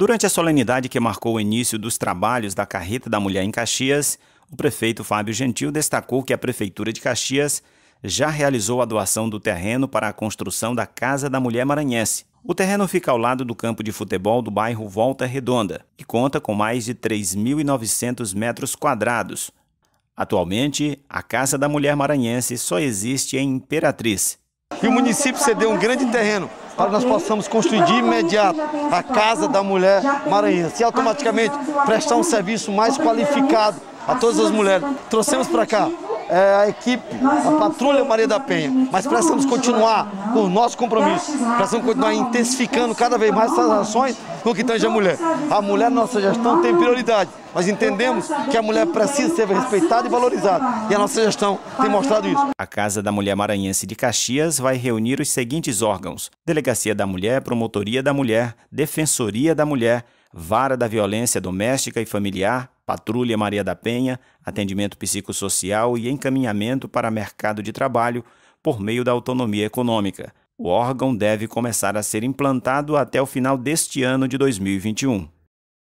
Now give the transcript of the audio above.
Durante a solenidade que marcou o início dos trabalhos da Carreta da Mulher em Caxias, o prefeito Fábio Gentil destacou que a Prefeitura de Caxias já realizou a doação do terreno para a construção da Casa da Mulher Maranhense. O terreno fica ao lado do campo de futebol do bairro Volta Redonda e conta com mais de 3.900 metros quadrados. Atualmente, a Casa da Mulher Maranhense só existe em Imperatriz. E o município cedeu um grande terreno para que nós possamos construir de imediato a Casa da Mulher Maranhense e automaticamente prestar um serviço mais qualificado a todas as mulheres. Trouxemos para cá é, a equipe, a patrulha Maria da Penha. Mas precisamos continuar com o nosso compromisso, precisamos continuar intensificando cada vez mais essas ações no que tange a mulher. A mulher na nossa gestão tem prioridade. Nós entendemos que a mulher precisa ser respeitada e valorizada. E a nossa gestão tem mostrado isso. A Casa da Mulher Maranhense de Caxias vai reunir os seguintes órgãos: Delegacia da Mulher, Promotoria da Mulher, Defensoria da Mulher, Vara da Violência Doméstica e Familiar, Patrulha Maria da Penha, Atendimento Psicossocial e Encaminhamento para Mercado de Trabalho por meio da autonomia econômica. O órgão deve começar a ser implantado até o final deste ano de 2021.